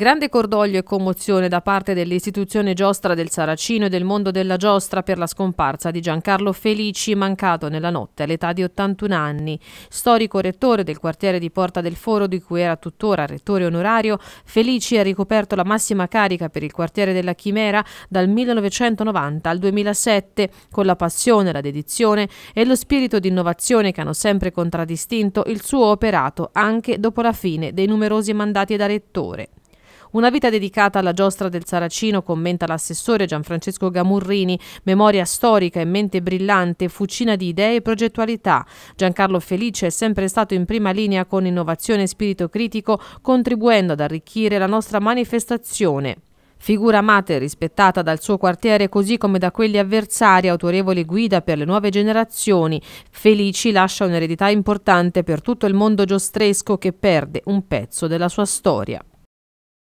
Grande cordoglio e commozione da parte dell'istituzione giostra del Saracino e del mondo della giostra per la scomparsa di Giancarlo Felici, mancato nella notte all'età di 81 anni. Storico rettore del quartiere di Porta del Foro, di cui era tuttora rettore onorario, Felici ha ricoperto la massima carica per il quartiere della Chimera dal 1990 al 2007, con la passione, la dedizione e lo spirito di innovazione che hanno sempre contraddistinto il suo operato anche dopo la fine dei numerosi mandati da rettore. Una vita dedicata alla giostra del Saracino, commenta l'assessore Gianfrancesco Gamurrini, memoria storica e mente brillante, fucina di idee e progettualità. Giancarlo Felice è sempre stato in prima linea con innovazione e spirito critico, contribuendo ad arricchire la nostra manifestazione. Figura amata e rispettata dal suo quartiere così come da quelli avversari, autorevole guida per le nuove generazioni, Felici lascia un'eredità importante per tutto il mondo giostresco che perde un pezzo della sua storia.